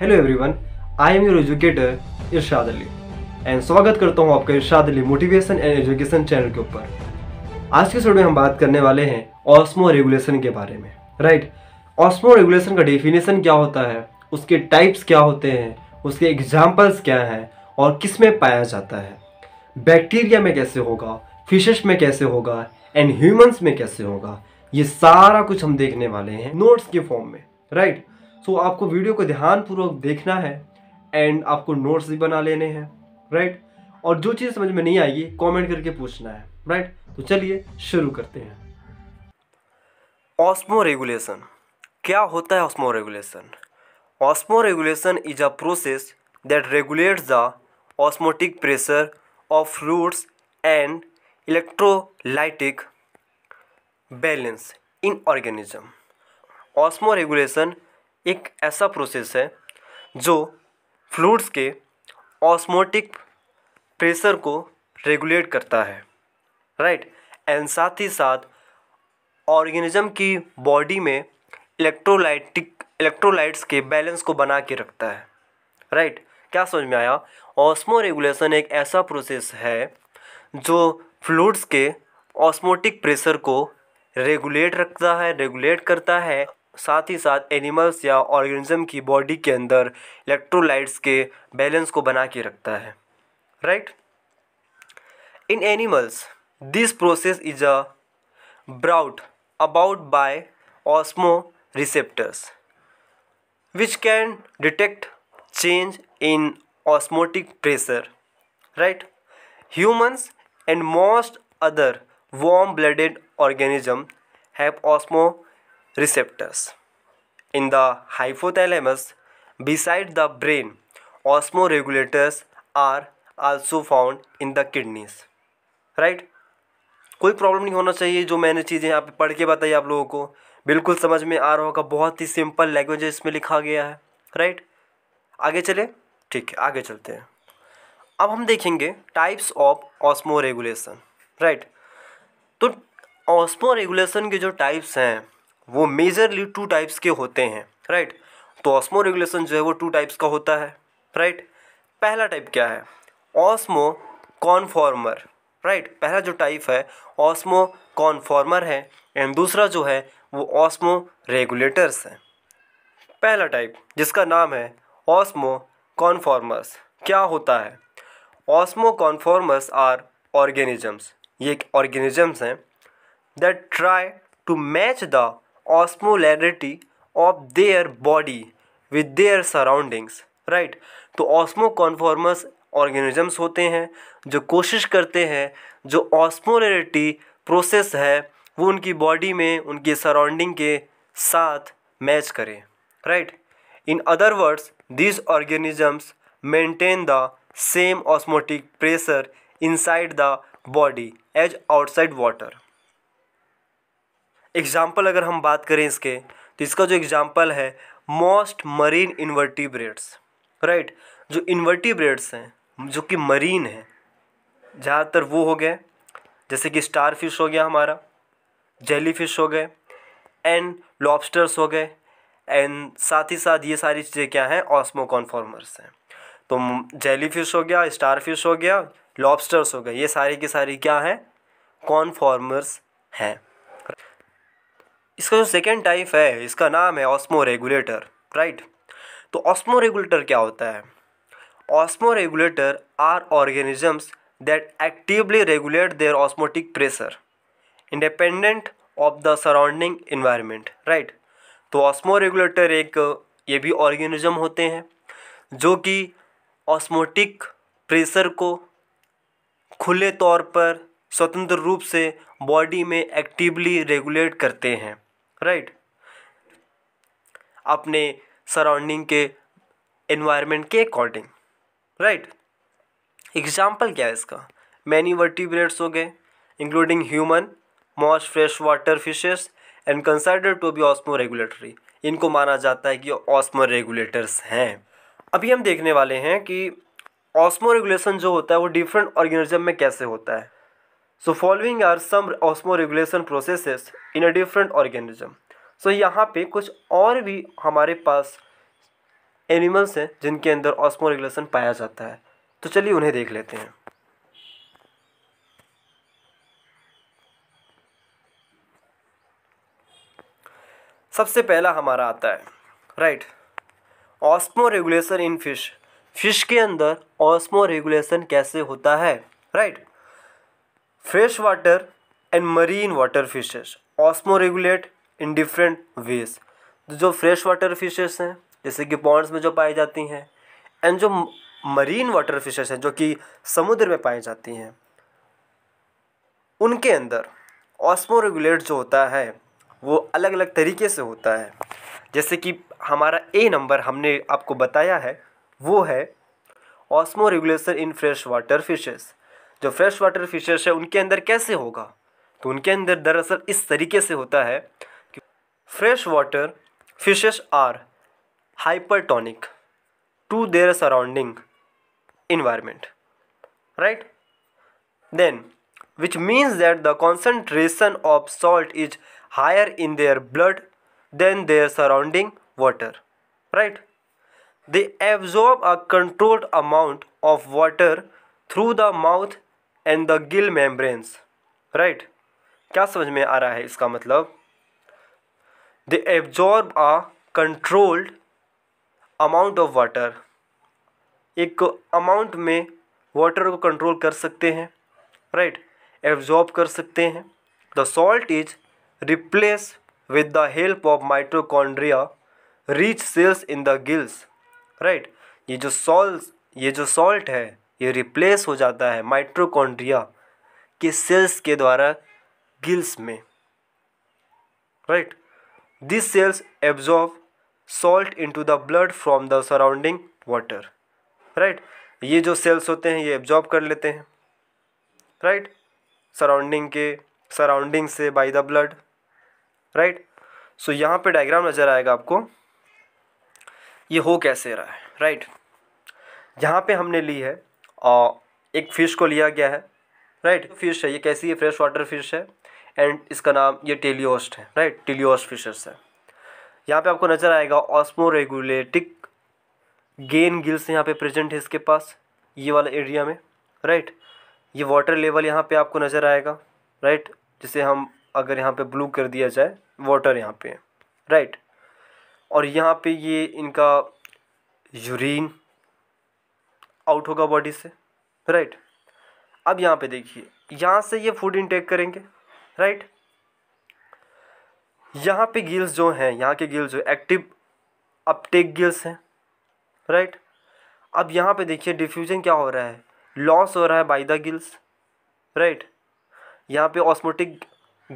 Hello everyone I am your educator Irshad Ali and स्वागत करता हूँ आपका Irshad Ali motivation and education channel के ऊपर आज के एपिसोड में हम बात करने वाले हैं ऑस्मो रेगुलेशन के बारे में राइट ऑस्मो रेगुलेशन का डेफिनेशन क्या होता है उसके टाइप्स क्या होते हैं उसके एग्जाम्पल्स क्या हैं और किस में पाया जाता है बैक्टीरिया में कैसे होगा फिशेस में कैसे होगा एंड ह्यूमंस में कैसे होगा ये सारा कुछ हम देखने वाले हैं नोट्स के फॉर्म में राइट right? सो आपको वीडियो को ध्यानपूर्वक देखना है एंड आपको नोट्स भी बना लेने हैं राइट और जो चीज़ समझ में नहीं आएगी कमेंट करके पूछना है राइट तो चलिए शुरू करते हैं ऑस्मो रेगुलेशन क्या होता है osmoregulation osmoregulation is a process that regulates the osmotic pressure of fruits and electrolytic balance in organism osmoregulation एक ऐसा प्रोसेस है जो फ्लूड्स के ऑस्मोटिक प्रेशर को रेगुलेट करता है राइट एंड साथ ही साथ ऑर्गेनिज्म की बॉडी में इलेक्ट्रोलाइटिक इलेक्ट्रोलाइट्स के बैलेंस को बना के रखता है राइट right? क्या समझ में आया ऑस्मो रेगुलेशन एक ऐसा प्रोसेस है जो फ्लूड्स के ऑस्मोटिक प्रेशर को रेगुलेट रखता है रेगुलेट करता है साथ ही साथ एनिमल्स या ऑर्गेनिज्म की बॉडी के अंदर इलेक्ट्रोलाइट्स के बैलेंस को बना के रखता है right in animals this process is a brought about by osmoreceptors which can detect change in osmotic pressure right humans and most other warm blooded organism have osmo receptors. In the hypothalamus, beside the brain, osmoregulators are also found in the kidneys. Right? कोई problem नहीं होना चाहिए जो मैंने चीज़ें यहाँ पे पढ़ के बताई आप लोगों को बिल्कुल समझ में आ रहा होगा बहुत ही सिंपल लैंग्वेज इसमें लिखा गया है राइट आगे चले ठीक है आगे चलते हैं अब हम देखेंगे types of osmoregulation right तो ऑस्मो रेगुलेशन के जो टाइप्स हैं वो मेजरली टू टाइप्स के होते हैं राइट तो ऑस्मो रेगुलेशन जो है वो टू टाइप्स का होता है राइट पहला टाइप क्या है ऑस्मो कॉन्फॉर्मर राइट पहला जो टाइप है ऑस्मो कॉन्फॉर्मर है एंड दूसरा जो है वो ऑस्मो रेगुलेटर्स हैं पहला टाइप जिसका नाम है ऑस्मो कॉनफॉर्मर्स क्या होता है ऑस्मो कॉन्फॉर्मर्स आर ऑर्गेनिजम्स ये एक ऑर्गेनिजम्स हैं that try to match the osmolarity of their body with their surroundings right तो कॉन्फॉर्मस ऑर्गेनिजम्स होते हैं जो कोशिश करते हैं जो ऑस्मोलैरिटी प्रोसेस है वो उनकी बॉडी में उनके सराउंडिंग के साथ मैच करें right in other words these organisms maintain the same osmotic pressure inside the body as outside water example अगर हम बात करें इसके तो इसका जो एग्ज़ाम्पल है मोस्ट मरीन इन्वर्टिब्रेट्स राइट जो इन्वर्टिब्रेट्स हैं जो कि मरीन हैं ज़्यादातर वो हो गए जैसे कि स्टार फिश हो गया हमारा जेली फिश हो गए एंड लॉबस्टर्स हो गए एंड साथ ही साथ ये सारी चीज़ें क्या हैं ऑस्मो कॉन्फॉर्मर्स हैं तो जेली फिश हो गया स्टार फिश हो गया लॉबस्टर्स हो गए ये सारी की सारी क्या हैं कॉन्फॉर्मर्स हैं इसका जो सेकेंड टाइप है इसका नाम है ऑस्मो रेगुलेटर राइट तो ऑस्मो रेगुलेटर क्या होता है osmoregulator are organisms that actively regulate their osmotic pressure independent of the surrounding environment right तो ऑस्मो रेगुलेटर एक ये भी ऑर्गेनिज्म होते हैं जो कि ऑस्मोटिक प्रेशर को खुले तौर पर स्वतंत्र रूप से बॉडी में एक्टिवली रेगुलेट करते हैं राइट अपने सराउंडिंग के एनवायरनमेंट के अकॉर्डिंग राइट एग्जाम्पल क्या है इसका मैनी वर्टिब्रेट्स हो गए including human most fresh water fishes and consider to be osmoregulatory इनको माना जाता है कि ऑस्मो रेगुलेटर्स हैं अभी हम देखने वाले हैं कि ऑस्मो रेगुलेशन जो होता है वो डिफरेंट ऑर्गेनिज्म में कैसे होता है so following are some osmoregulation processes in a different organism so यहाँ पे कुछ और भी हमारे पास एनिमल्स हैं जिनके अंदर ऑस्मोरेगुलेशन पाया जाता है तो चलिए उन्हें देख लेते हैं सबसे पहला हमारा आता है right osmoregulation in fish fish के अंदर ऑस्मो रेगुलेशन कैसे होता है right right? Fresh water and marine water fishes osmoregulate in different ways तो जो फ्रेश वाटर फिशेस हैं जैसे कि पॉन्ड्स में जो पाई जाती हैं एंड जो मरीन वाटर फिशेस हैं जो कि समुद्र में पाई जाती हैं उनके अंदर ऑस्मो रेगुलेट जो होता है वो अलग अलग तरीके से होता है जैसे कि हमारा ए नंबर हमने आपको बताया है वो है osmoregulation in fresh water fishes जो फ्रेश वाटर फिशेस है उनके अंदर कैसे होगा तो उनके अंदर दरअसल इस तरीके से होता है कि fresh water fishes are hypertonic to their surrounding environment right then which means that the concentration of salt is higher in their blood than their surrounding water right they absorb a controlled amount of water through the mouth and the gill membranes right क्या समझ में आ रहा है इसका मतलब they absorb a controlled amount of water एक amount में वाटर को कंट्रोल कर सकते हैं राइट एब्जॉर्ब कर सकते हैं the salt is replace with the help of mitochondria rich cells in the gills right ये जो सॉल्स ये जो सॉल्ट है ये रिप्लेस हो जाता है माइट्रोकॉन्ड्रिया के सेल्स के द्वारा गिल्स में right this cells absorb salt into the blood from the surrounding water right ये जो सेल्स होते हैं ये एब्जॉर्ब कर लेते हैं राइट right? सराउंडिंग के सराउंडिंग से by the blood right so यहाँ पे डायग्राम नज़र आएगा आपको ये हो कैसे रहा है राइट right? यहाँ पे हमने ली है एक फ़िश को लिया गया है राइट फिश है ये कैसी है फ्रेश वाटर फिश है एंड इसका नाम ये टेलियोस्ट है राइट टेलियोस्ट फिशर्स है यहाँ पे आपको नज़र आएगा ऑस्मो रेगुलेटिक गेन गिल्स यहाँ पे प्रेजेंट है इसके पास ये वाला एरिया में राइट ये वाटर लेवल यहाँ पे आपको नज़र आएगा राइट जिसे हम अगर यहाँ पे ब्लू कर दिया जाए वाटर यहाँ पे राइट और यहाँ पे ये इनका यूरिन आउट होगा बॉडी से राइट अब यहाँ पे देखिए यहाँ से ये फूड इनटेक करेंगे राइट यहाँ पे गिल्स जो हैं यहाँ के गिल्स जो एक्टिव अपटेक गिल्स हैं राइट अब यहाँ पे देखिए डिफ्यूजन क्या हो रहा है लॉस हो रहा है बाई द गिल्स राइट यहाँ पे ऑस्मोटिक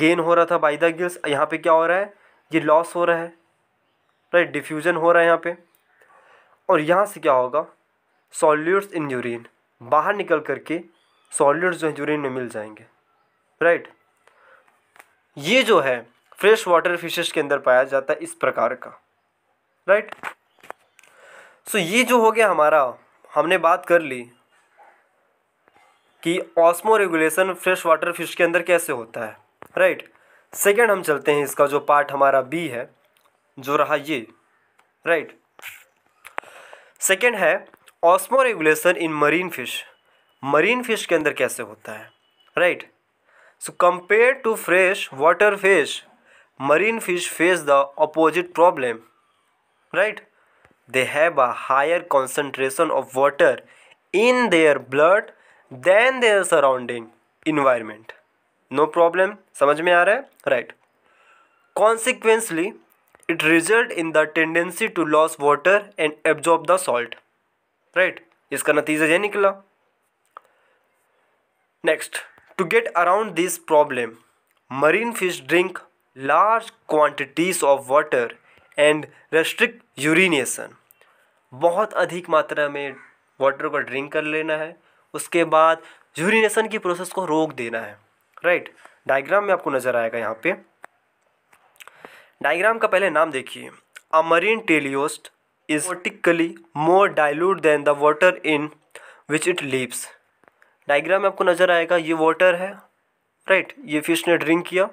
गेन हो रहा था बाई द गिल्स यहाँ पे क्या हो रहा है ये लॉस हो रहा है राइट डिफ्यूजन हो रहा है यहाँ पे और यहाँ से क्या होगा सॉल्यूट्स इन यूरिन बाहर निकल करके सॉल्यूट्स जो यूरिन में मिल जाएंगे राइट ये जो है फ्रेश वाटर फिशेस के अंदर पाया जाता है इस प्रकार का राइट सो ये जो हो गया हमारा हमने बात कर ली कि osmoregulation fresh water fish के अंदर कैसे होता है राइट सेकेंड हम चलते हैं इसका जो पार्ट हमारा बी है जो रहा ये राइट right? सेकेंड है osmoregulation in marine fish marine fish के अंदर कैसे होता है right so compare to fresh water fish marine fish face the opposite problem right they have a higher concentration of water in their blood than their surrounding environment no problem समझ में आ रहा है right consequently it result in the tendency to loss water and absorb the salt right इसका नतीजा ये निकला next to get around this problem marine fish drink large quantities of water and restrict urination बहुत अधिक मात्रा में water को drink कर लेना है उसके बाद यूरिनेशन की प्रोसेस को रोक देना है राइट right? डायग्राम में आपको नज़र आएगा यहाँ पे डायग्राम का पहले नाम देखिए a marine teleost is vertically more dilute than the water in which it leaves. Diagram में आपको नज़र आएगा ये वाटर है राइट ये फिश ने ड्रिंक किया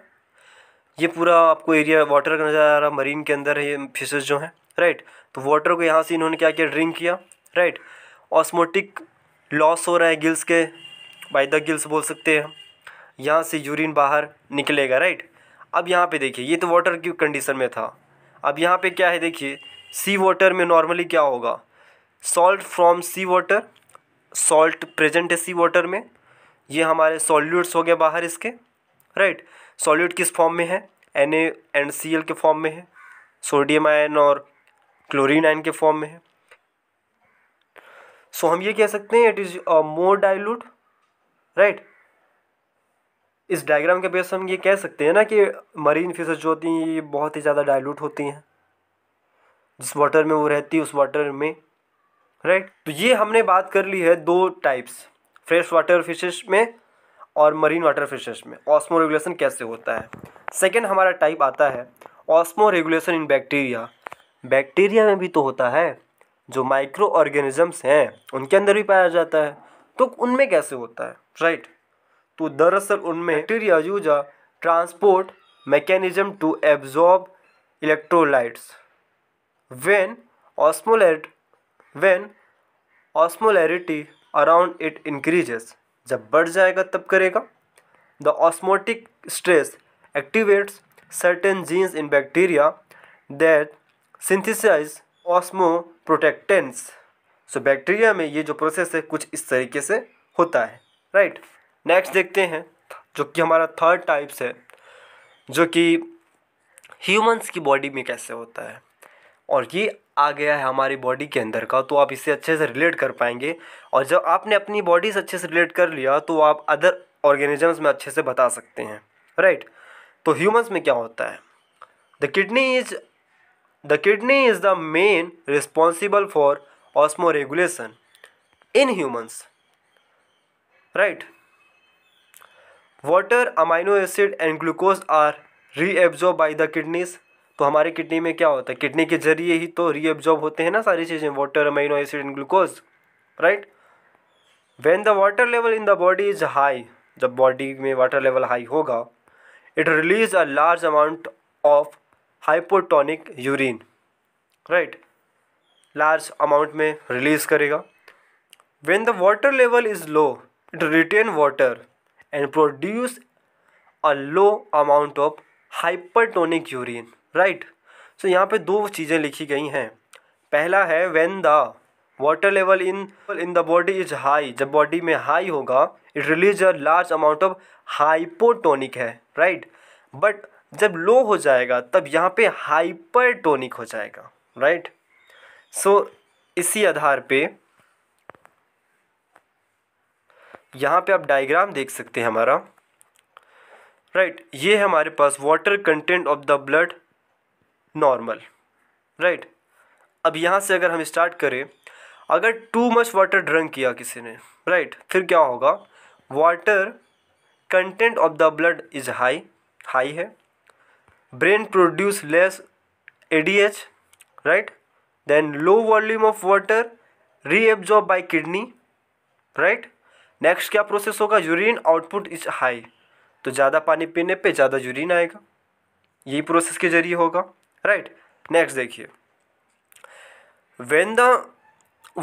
ये पूरा आपको एरिया वाटर का नज़र आ रहा मरीन के अंदर है ये फिशेज जो हैं राइट तो वाटर को यहाँ से इन्होंने क्या किया ड्रिंक किया राइट ऑस्मोटिक लॉस हो रहा है गिल्स के बाय द गिल्स बोल सकते हैं यहाँ से यूरिन बाहर निकलेगा राइट अब यहाँ पे देखिए ये तो वाटर की कंडीशन में था अब यहाँ पे क्या है देखिए सी वाटर में नॉर्मली क्या होगा salt from sea water salt present है सी वाटर में ये हमारे सॉल्यूट्स हो गए बाहर इसके राइट सॉल्यूट किस फॉर्म में है एन एंड सी एल के फॉर्म में है सोडियम आयन और क्लोरीन आयन के फॉर्म में है सो so, हम ये कह सकते हैं it is more dilute right इस डायग्राम के बेस हम ये कह सकते हैं ना कि मरीन फिशेज जो होती हैं ये बहुत ही ज़्यादा डाइल्यूट होती हैं जिस वाटर में वो रहती है उस वाटर में राइट तो ये हमने बात कर ली है दो टाइप्स फ्रेश वाटर फिशेस में और मरीन वाटर फिशेस में ऑस्मो रेगुलेशन कैसे होता है सेकेंड हमारा टाइप आता है osmoregulation in bacteria bacteria में भी तो होता है जो माइक्रो ऑर्गेनिजम्स हैं उनके अंदर भी पाया जाता है तो उनमें कैसे होता है राइट तो दरअसल उनमें bacteria use transport mechanism to absorb electrolytes when osmolarity when osmolarity around it increases जब बढ़ जाएगा तब करेगा the osmotic stress activates certain genes in bacteria that synthesize osmoprotectants so so, bacteria में ये जो process है कुछ इस तरीके से होता है right? next देखते हैं जो कि हमारा third types है जो कि humans की body में कैसे होता है और ये आ गया है हमारी बॉडी के अंदर का तो आप इसे अच्छे से रिलेट कर पाएंगे और जब आपने अपनी बॉडी से अच्छे से रिलेट कर लिया तो आप अदर ऑर्गेनिजम्स में अच्छे से बता सकते हैं राइट तो ह्यूमंस में क्या होता है the kidney is the kidney is the main responsible for osmoregulation in humans right water amino acid and glucose are reabsorb by the kidneys तो हमारे किडनी में क्या होता है किडनी के ज़रिए ही तो रीअब्जॉर्ब होते हैं ना सारी चीज़ें water amino acid and glucose right when the water level in the body is high जब बॉडी में वाटर लेवल हाई होगा it release a large amount of hypotonic urine right large amount में release करेगा when the water level is low it retain water and produce a low amount of hypertonic urine right so यहाँ पे दो चीज़ें लिखी गई हैं पहला है when the water level in in the body is high जब बॉडी में हाई होगा it release a large amount of hypotonic है राइट right? बट जब लो हो जाएगा तब यहाँ पे हाइपरटोनिक हो जाएगा राइट right? सो so, इसी आधार पे यहाँ पे आप डायग्राम देख सकते हैं हमारा राइट right, ये है हमारे पास water content of the blood normal right अब यहाँ से अगर हम स्टार्ट करें अगर टू मच वाटर ड्रंक किया किसी ने राइट right? फिर क्या होगा water content of the blood is high high है brain produce less A D H right then low volume of water reabsorb by kidney right next क्या process होगा urine output is high तो ज़्यादा पानी पीने पे ज़्यादा यूरिन आएगा यही प्रोसेस के जरिए होगा राइट नेक्स्ट देखिए वेन द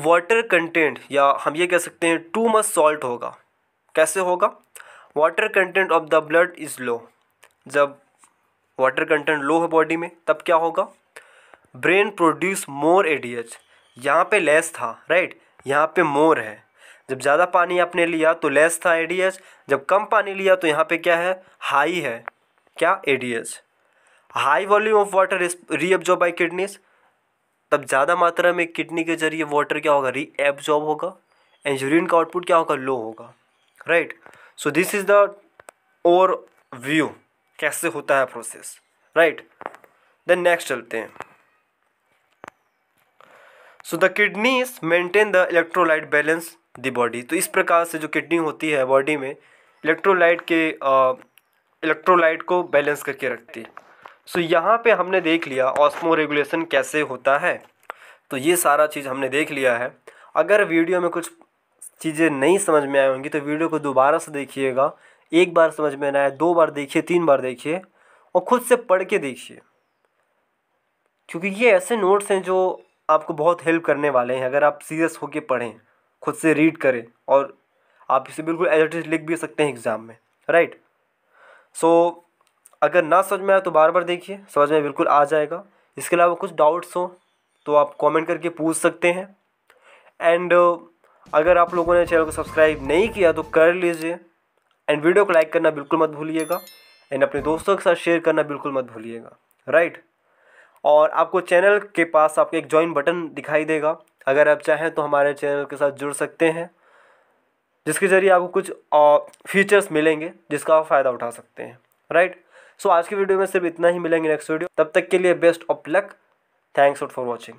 वाटर कंटेंट या हम ये कह सकते हैं टू मच सॉल्ट होगा कैसे होगा water content of the blood is low जब वाटर कंटेंट लो है बॉडी में तब क्या होगा brain produce more A D H यहाँ पर लेस था राइट यहाँ पे मोर है जब ज़्यादा पानी आपने लिया तो लेस था ए डी एच जब कम पानी लिया तो यहाँ पे क्या है हाई है क्या A D H high volume of water is reabsorb by kidneys तब ज़्यादा मात्रा में किडनी के जरिए वाटर क्या होगा रीएब्जॉर्ब होगा एंड यूरिन का आउटपुट क्या होगा लो होगा right so this is the overview कैसे होता है प्रोसेस राइट देन नेक्स्ट चलते हैं so the kidneys maintain the electrolyte balance the body तो इस प्रकार से जो किडनी होती है बॉडी में इलेक्ट्रोलाइट के इलेक्ट्रोलाइट को बैलेंस करके रखती है सो यहाँ पे हमने देख लिया ऑस्मो रेगुलेशन कैसे होता है तो ये सारा चीज़ हमने देख लिया है अगर वीडियो में कुछ चीज़ें नहीं समझ में आई होंगी तो वीडियो को दोबारा से देखिएगा एक बार समझ में ना आए दो बार देखिए तीन बार देखिए और ख़ुद से पढ़ के देखिए क्योंकि ये ऐसे नोट्स हैं जो आपको बहुत हेल्प करने वाले हैं अगर आप सीरियस होकर पढ़ें खुद से रीड करें और आप इसे बिल्कुल एज लिख भी सकते हैं एग्ज़ाम में राइट सो so, अगर ना समझ में आए तो बार बार देखिए समझ में बिल्कुल आ जाएगा इसके अलावा कुछ डाउट्स हो तो आप कमेंट करके पूछ सकते हैं एंड अगर आप लोगों ने चैनल को सब्सक्राइब नहीं किया तो कर लीजिए एंड वीडियो को लाइक करना बिल्कुल मत भूलिएगा एंड अपने दोस्तों के साथ शेयर करना बिल्कुल मत भूलिएगा राइट और आपको चैनल के पास आपको एक ज्वाइन बटन दिखाई देगा अगर आप चाहें तो हमारे चैनल के साथ जुड़ सकते हैं जिसके ज़रिए आपको कुछ फीचर्स मिलेंगे जिसका आप फ़ायदा उठा सकते हैं राइट सो आज की वीडियो में सिर्फ इतना ही मिलेंगे नेक्स्ट वीडियो तब तक के लिए best of luck thanks for watching